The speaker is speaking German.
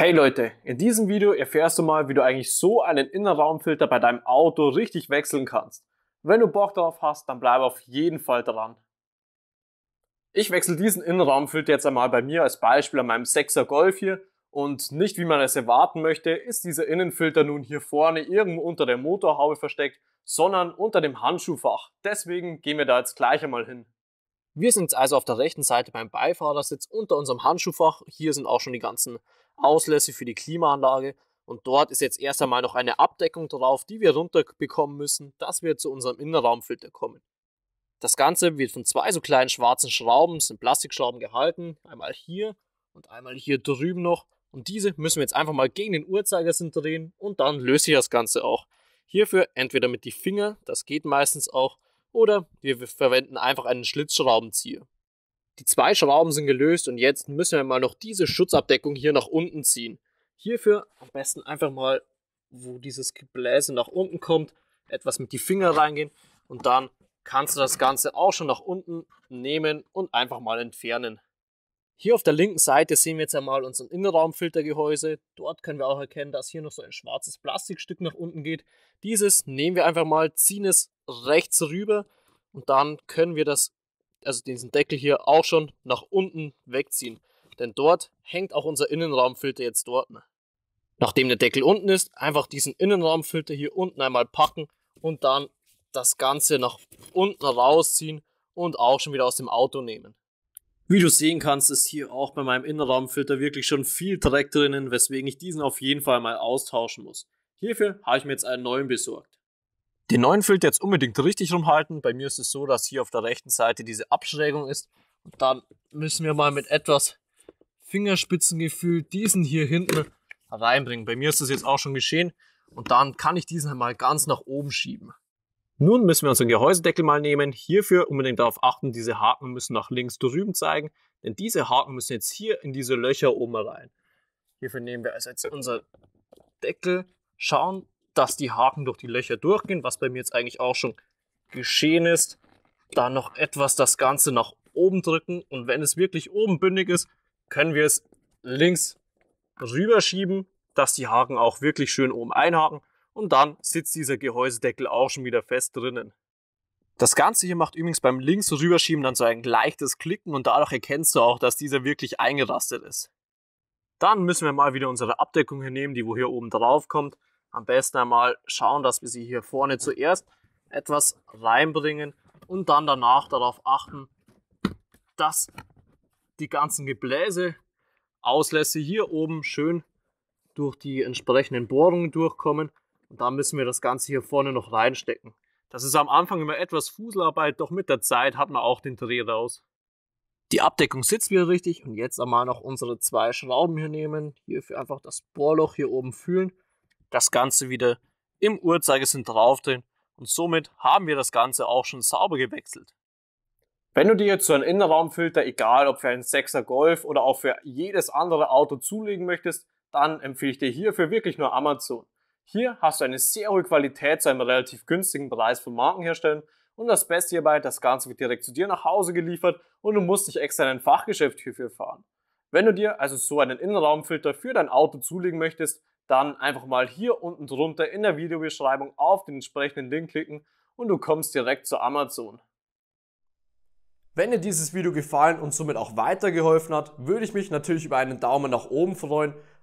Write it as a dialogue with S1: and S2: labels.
S1: Hey Leute, in diesem Video erfährst du mal, wie du eigentlich so einen Innenraumfilter bei deinem Auto richtig wechseln kannst. Wenn du Bock darauf hast, dann bleib auf jeden Fall dran. Ich wechsle diesen Innenraumfilter jetzt einmal bei mir als Beispiel an meinem 6er Golf hier und nicht wie man es erwarten möchte, ist dieser Innenfilter nun hier vorne irgendwo unter der Motorhaube versteckt, sondern unter dem Handschuhfach. Deswegen gehen wir da jetzt gleich einmal hin. Wir sind jetzt also auf der rechten Seite beim Beifahrersitz unter unserem Handschuhfach. Hier sind auch schon die ganzen Auslässe für die Klimaanlage. Und dort ist jetzt erst einmal noch eine Abdeckung drauf, die wir runterbekommen müssen, dass wir zu unserem Innenraumfilter kommen. Das Ganze wird von zwei so kleinen schwarzen Schrauben, sind Plastikschrauben gehalten, einmal hier und einmal hier drüben noch. Und diese müssen wir jetzt einfach mal gegen den Uhrzeigersinn drehen und dann löse ich das Ganze auch. Hierfür entweder mit die Finger, das geht meistens auch, oder wir verwenden einfach einen Schlitzschraubenzieher. Die zwei Schrauben sind gelöst und jetzt müssen wir mal noch diese Schutzabdeckung hier nach unten ziehen. Hierfür am besten einfach mal, wo dieses Gebläse nach unten kommt, etwas mit die Finger reingehen und dann kannst du das Ganze auch schon nach unten nehmen und einfach mal entfernen. Hier auf der linken Seite sehen wir jetzt einmal unseren Innenraumfiltergehäuse. Dort können wir auch erkennen, dass hier noch so ein schwarzes Plastikstück nach unten geht. Dieses nehmen wir einfach mal, ziehen es rechts rüber und dann können wir das, also diesen Deckel hier auch schon nach unten wegziehen. Denn dort hängt auch unser Innenraumfilter jetzt dort. Ne? Nachdem der Deckel unten ist, einfach diesen Innenraumfilter hier unten einmal packen und dann das Ganze nach unten rausziehen und auch schon wieder aus dem Auto nehmen. Wie du sehen kannst, ist hier auch bei meinem Innenraumfilter wirklich schon viel Dreck drinnen, weswegen ich diesen auf jeden Fall mal austauschen muss. Hierfür habe ich mir jetzt einen neuen besorgt. Den neuen Filter jetzt unbedingt richtig rumhalten. Bei mir ist es so, dass hier auf der rechten Seite diese Abschrägung ist. Und dann müssen wir mal mit etwas Fingerspitzengefühl diesen hier hinten reinbringen. Bei mir ist das jetzt auch schon geschehen. Und dann kann ich diesen mal ganz nach oben schieben. Nun müssen wir unseren Gehäusedeckel mal nehmen. Hierfür unbedingt darauf achten, diese Haken müssen nach links drüben zeigen, denn diese Haken müssen jetzt hier in diese Löcher oben rein. Hierfür nehmen wir also jetzt unser Deckel, schauen, dass die Haken durch die Löcher durchgehen, was bei mir jetzt eigentlich auch schon geschehen ist. Dann noch etwas das Ganze nach oben drücken und wenn es wirklich oben bündig ist, können wir es links rüberschieben, dass die Haken auch wirklich schön oben einhaken und dann sitzt dieser Gehäusedeckel auch schon wieder fest drinnen. Das Ganze hier macht übrigens beim links rüberschieben dann so ein leichtes Klicken und dadurch erkennst du auch, dass dieser wirklich eingerastet ist. Dann müssen wir mal wieder unsere Abdeckung hier nehmen, die wo hier oben drauf kommt. Am besten einmal schauen, dass wir sie hier vorne zuerst etwas reinbringen und dann danach darauf achten, dass die ganzen Gebläse, Auslässe hier oben schön durch die entsprechenden Bohrungen durchkommen und da müssen wir das Ganze hier vorne noch reinstecken. Das ist am Anfang immer etwas Fuselarbeit, doch mit der Zeit hat man auch den Dreh raus. Die Abdeckung sitzt wieder richtig und jetzt einmal noch unsere zwei Schrauben hier nehmen, hierfür einfach das Bohrloch hier oben fühlen, das Ganze wieder im Uhrzeigersinn draufdrehen und somit haben wir das Ganze auch schon sauber gewechselt. Wenn du dir jetzt so einen Innenraumfilter, egal ob für einen 6er Golf oder auch für jedes andere Auto zulegen möchtest, dann empfehle ich dir hierfür wirklich nur Amazon. Hier hast du eine sehr hohe Qualität zu einem relativ günstigen Preis von Markenherstellern und das Beste hierbei, das Ganze wird direkt zu dir nach Hause geliefert und du musst nicht extra in ein Fachgeschäft hierfür fahren. Wenn du dir also so einen Innenraumfilter für dein Auto zulegen möchtest, dann einfach mal hier unten drunter in der Videobeschreibung auf den entsprechenden Link klicken und du kommst direkt zu Amazon. Wenn dir dieses Video gefallen und somit auch weitergeholfen hat, würde ich mich natürlich über einen Daumen nach oben freuen.